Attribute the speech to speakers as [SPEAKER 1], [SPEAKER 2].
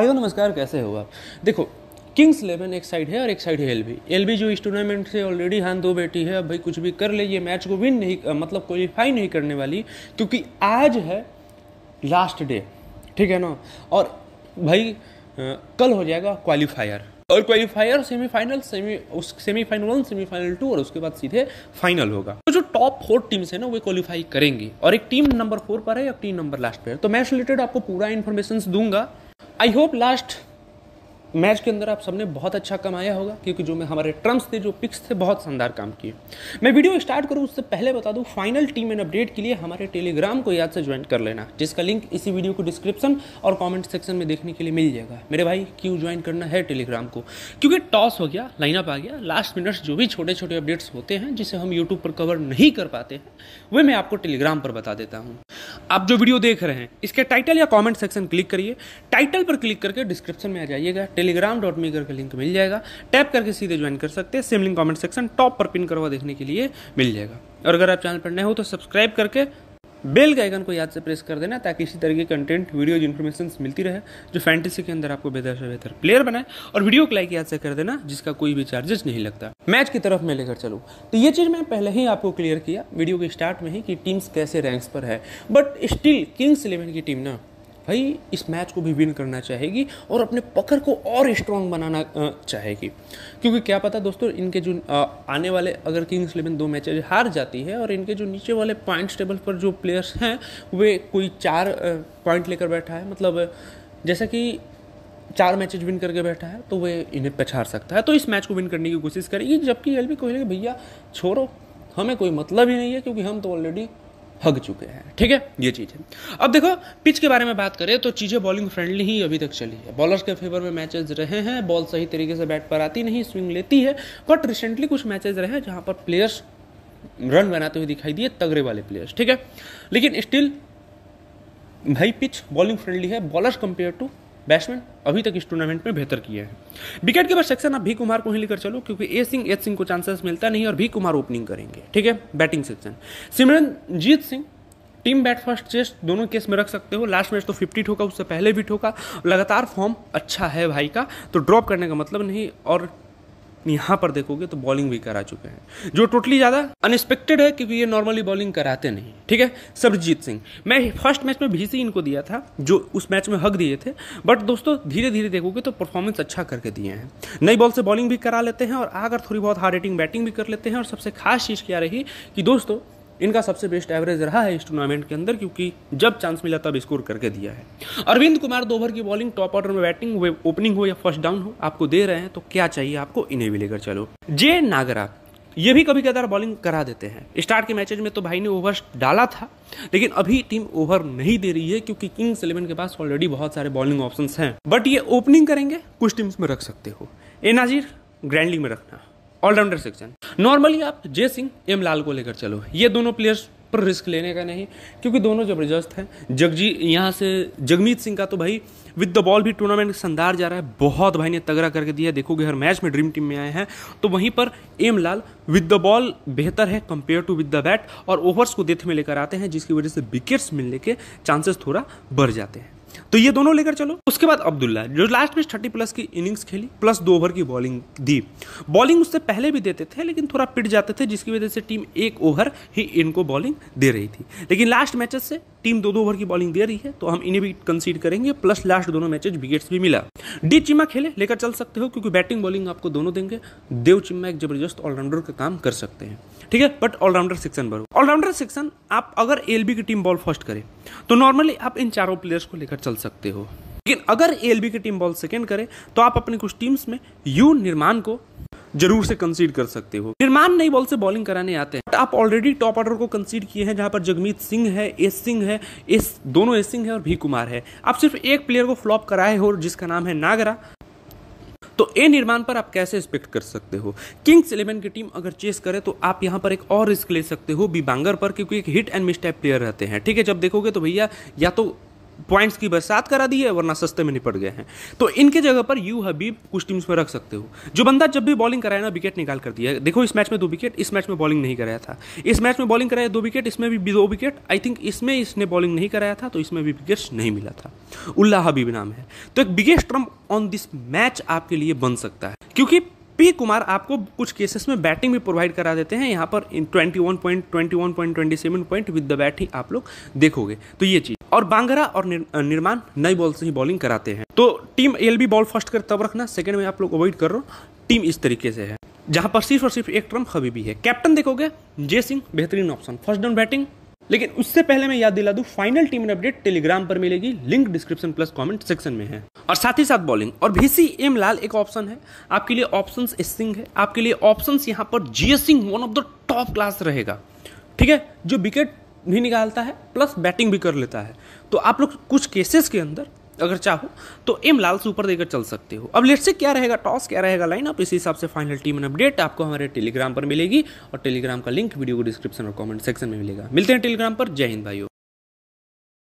[SPEAKER 1] hello नमस्कार कैसे हो आप देखो किंग्स इलेवन एक साइड है और एक साइड है एल बी एल बी जो इस टूर्नामेंट से ऑलरेडी हाँ दो बेटी है अब भाई कुछ भी कर ले ये मैच को विन नहीं मतलब क्वालिफाई नहीं करने वाली क्योंकि आज है लास्ट डे ठीक है ना और भाई कल हो जाएगा क्वालिफायर और क्वालिफायर सेमीफाइनल सेमी उस सेमीफाइनल वन सेमीफाइनल टू और उसके बाद सीधे फाइनल होगा तो जो टॉप फोर टीम्स है ना वे क्वालिफाई करेंगी और एक टीम नंबर फोर पर है एक टीम नंबर लास्ट पर है तो मैच रिलेटेड आपको पूरा इन्फॉर्मेशन दूंगा आई होप लास्ट मैच के अंदर आप सबने बहुत अच्छा कमाया होगा क्योंकि जो मैं हमारे ट्रम्स थे जो पिक्स थे बहुत शानदार काम किए मैं वीडियो स्टार्ट करूँ उससे पहले बता दूँ फाइनल टीम एंड अपडेट के लिए हमारे टेलीग्राम को याद से ज्वाइन कर लेना जिसका लिंक इसी वीडियो को डिस्क्रिप्शन और कमेंट सेक्शन में देखने के लिए मिल जाएगा मेरे भाई क्यों ज्वाइन करना है टेलीग्राम को क्योंकि टॉस हो गया लाइनअप आ गया लास्ट मिनट्स जो भी छोटे छोटे अपडेट्स होते हैं जिसे हम यूट्यूब पर कवर नहीं कर पाते हैं वे मैं आपको टेलीग्राम पर बता देता हूँ आप जो वीडियो देख रहे हैं इसके टाइटल या कमेंट सेक्शन क्लिक करिए टाइटल पर क्लिक करके डिस्क्रिप्शन में आ जाइएगा टेलीग्राम डॉट मी करके लिंक मिल जाएगा टैप करके सीधे ज्वाइन कर सकते हैं same link comment section top पर पिन करवा देखने के लिए मिल जाएगा और अगर आप चैनल पर नए हो तो सब्सक्राइब करके बेल के आइकन को याद से प्रेस कर देना ताकि इसी तरह के कंटेंट वीडियोज इन्फॉर्मेशन मिलती रहे जो फैंटेसी के अंदर आपको बेहतर से बेहतर प्लेयर बनाए और वीडियो को लाइक याद से कर देना जिसका कोई भी चार्जेस नहीं लगता मैच की तरफ मैं लेकर चलूँ तो ये चीज़ मैं पहले ही आपको क्लियर किया वीडियो के स्टार्ट में ही कि टीम्स कैसे रैंक्स पर है बट स्टिल किंग्स इलेवन की टीम ना भाई इस मैच को भी विन करना चाहेगी और अपने पकड़ को और स्ट्रॉन्ग बनाना चाहेगी क्योंकि क्या पता दोस्तों इनके जो आने वाले अगर किंग्स इलेवन दो मैचेज हार जाती है और इनके जो नीचे वाले पॉइंट्स टेबल पर जो प्लेयर्स हैं वे कोई चार पॉइंट लेकर बैठा है मतलब जैसा कि चार मैचेज विन करके बैठा है तो वे इन्हें पछाड़ सकता है तो इस मैच को विन करने की कोशिश करेगी जबकि एल बी कोहली भैया छोड़ो हमें कोई मतलब ही नहीं है क्योंकि हम तो ऑलरेडी हग चुके हैं ठीक है ये चीज़ है अब देखो पिच के बारे में बात करें तो चीज़ें बॉलिंग फ्रेंडली ही अभी तक चली है बॉलर्स के फेवर में मैचेस रहे हैं बॉल सही तरीके से बैट पर आती नहीं स्विंग लेती है बट रिसेंटली कुछ मैचेस रहे हैं जहाँ पर प्लेयर्स रन बनाते हुए दिखाई दिए तगड़े वाले प्लेयर्स ठीक है लेकिन स्टिल भाई पिच बॉलिंग फ्रेंडली है बॉलर्स कंपेयर टू बैट्समैन अभी तक इस टूर्नामेंट में बेहतर किए हैं विकेट कीपर सेक्शन आप भी कुमार को ही लेकर चलो क्योंकि ए सिंह एच सिंह को चांसेस मिलता नहीं और भी कुमार ओपनिंग करेंगे ठीक है batting section Simranjeet Singh team bat first chase दोनों केस में रख सकते हो लास्ट मैच तो फिफ्टी ठोका उससे पहले भी ठोका लगातार फॉर्म अच्छा है भाई का तो ड्रॉप करने का मतलब नहीं और यहाँ पर देखोगे तो बॉलिंग भी करा चुके हैं जो टोटली ज़्यादा अनएक्सपेक्टेड है क्योंकि ये नॉर्मली बॉलिंग कराते नहीं ठीक है सरजीत सिंह मैं फर्स्ट मैच में भी सी इनको दिया था जो उस मैच में हक दिए थे बट दोस्तों धीरे धीरे देखोगे तो परफॉर्मेंस अच्छा करके दिए हैं नई बॉल से बॉलिंग भी करा लेते हैं और आकर थोड़ी बहुत हार्ड रेटिंग बैटिंग भी कर लेते हैं और सबसे खास चीज़ क्या रही कि दोस्तों इनका सबसे बेस्ट एवरेज रहा है इस टूर्नामेंट के अंदर क्योंकि जब चांस मिला तब स्कोर करके दिया है अरविंद कुमार दो ओवर की बॉलिंग टॉप ऑर्डर में बैटिंग ओपनिंग हो या फर्स्ट डाउन हो आपको दे रहे हैं तो क्या चाहिए आपको इन्हें भी लेकर चलो जे नागरा ये भी कभी कदार बॉलिंग करा देते हैं स्टार्ट के मैचेज में तो भाई ने ओवर डाला था लेकिन अभी टीम ओवर नहीं दे रही है क्योंकि किंग्स इलेवन के पास ऑलरेडी बहुत सारे बॉलिंग ऑप्शंस हैं बट ये ओपनिंग करेंगे कुछ टीम्स में रख सकते हो ए नाजीर ग्रैंड में रखना ऑलराउंडर सेक्शन नॉर्मली आप जय सिंह एम लाल को लेकर चलो ये दोनों प्लेयर्स पर रिस्क लेने का नहीं क्योंकि दोनों जबरदस्त हैं जगजी यहाँ से जगमीत सिंह का तो भाई विद द बॉल भी टूर्नामेंट शानदार जा रहा है बहुत भाई ने तगड़ा करके दिया देखोगे हर मैच में ड्रीम टीम में आए हैं तो वहीं पर M Lal with the ball बेहतर है compare to with the bat और ओवर्स को डेथ में लेकर आते हैं जिसकी वजह से विकेट्स मिलने के चांसेस थोड़ा बढ़ जाते हैं तो ये दोनों लेकर चलो उसके बाद अब्दुल्ला जो लास्ट में थर्टी प्लस की इनिंग्स खेली प्लस दो ओवर की बॉलिंग दी बॉलिंग उससे पहले भी देते थे लेकिन थोड़ा पिट जाते थे जिसकी वजह से टीम एक ओवर ही इनको बॉलिंग दे रही थी लेकिन लास्ट मैचेस से टीम दो दो ओवर की बॉलिंग दे रही है तो हम इन्हें भी कंसीड करेंगे प्लस लास्ट दोनों मैचेज विकेट्स भी मिला डी चिमा खेले लेकर चल सकते हो क्योंकि बैटिंग बॉलिंग आपको दोनों देंगे देव चिम्मा एक जबरदस्त ऑलराउंडर का काम कर सकते हैं ठीक है बट ऑलराउंडर सेक्शन भरो ऑलराउंडर सेक्शन आप अगर एलबी की टीम बॉल फर्स्ट करे तो नॉर्मली आप इन चारों प्लेयर्स को लेकर चल सकते हो लेकिन अगर एलबी की टीम बॉल सेकेंड करे तो आप अपनी कुछ टीम्स में यू निर्माण को जरूर से कंसीड कर सकते हो निर्माण नई बॉल से बॉलिंग कराने आते हैं आप ऑलरेडी टॉप ऑर्डर को कंसीड किए हैं जहां पर जगमीत सिंह है एस सिंह है एस दोनों एस सिंह है और भी कुमार है आप सिर्फ एक प्लेयर को फ्लॉप कराए हो जिसका नाम है नागरा तो ए निर्माण पर आप कैसे एक्सपेक्ट कर सकते हो किंग्स इलेवन की टीम अगर चेस करे तो आप यहाँ पर एक और रिस्क ले सकते हो बिबांगर पर क्योंकि एक hit and miss type player रहते हैं ठीक है जब देखोगे तो भैया या तो पॉइंट्स की बरसात करा दी है वरना सस्ते में निपट गए हैं तो इनके जगह पर यू हबीब कुछ टीम्स में रख सकते हो जो बंदा जब भी बॉलिंग कराया ना विकेट निकाल कर दिया देखो इस मैच में दो विकेट इस मैच में बॉलिंग नहीं कराया था इस मैच में बॉलिंग कराया दो विकेट इसमें भी दो विकेट आई थिंक इसमें इसने बॉलिंग नहीं कराया था तो इसमें भी विकेट नहीं मिला था उल्ला हबीब नाम है तो एक biggest trump on this match आपके लिए बन सकता है क्योंकि पी कुमार आपको कुछ केसेस में बैटिंग भी प्रोवाइड करा देते हैं यहाँ पर इन twenty one point twenty one point twenty seven point with the bat ही आप लोग देखोगे तो ये चीज़ और बांगरा और निर्माण नई बॉल से ही बॉलिंग कराते हैं तो टीम एल बॉल फर्स्ट कर तब रखना सेकंड में आप लोग अवॉइड कर रहे हो टीम इस तरीके से है जहां पर सिर्फ और सिर्फ एक ट्रम हबीबी है कैप्टन देखोगे जय सिंह बेहतरीन ऑप्शन फर्स्ट डाउन बैटिंग लेकिन उससे पहले मैं याद दिला दू फाइनल टीम अपडेट टेलीग्राम पर मिलेगी link description plus comment section में है और साथ ही साथ बॉलिंग और भीसी एम लाल एक ऑप्शन है आपके लिए ऑप्शन सिंह है आपके लिए ऑप्शन यहां पर GS Singh one of the top class रहेगा ठीक है जो विकेट भी निकालता है प्लस बैटिंग भी कर लेता है तो आप लोग कुछ केसेस के अंदर अगर चाहो तो एम लाल से ऊपर देकर चल सकते हो अब लेट से क्या रहेगा टॉस क्या रहेगा लाइन आप इसी हिसाब से फाइनल टीम एंड अपडेट आपको हमारे टेलीग्राम पर मिलेगी और टेलीग्राम का लिंक वीडियो को डिस्क्रिप्शन और कमेंट सेक्शन में मिलेगा मिलते हैं टेलीग्राम पर जय हिंद भाइयों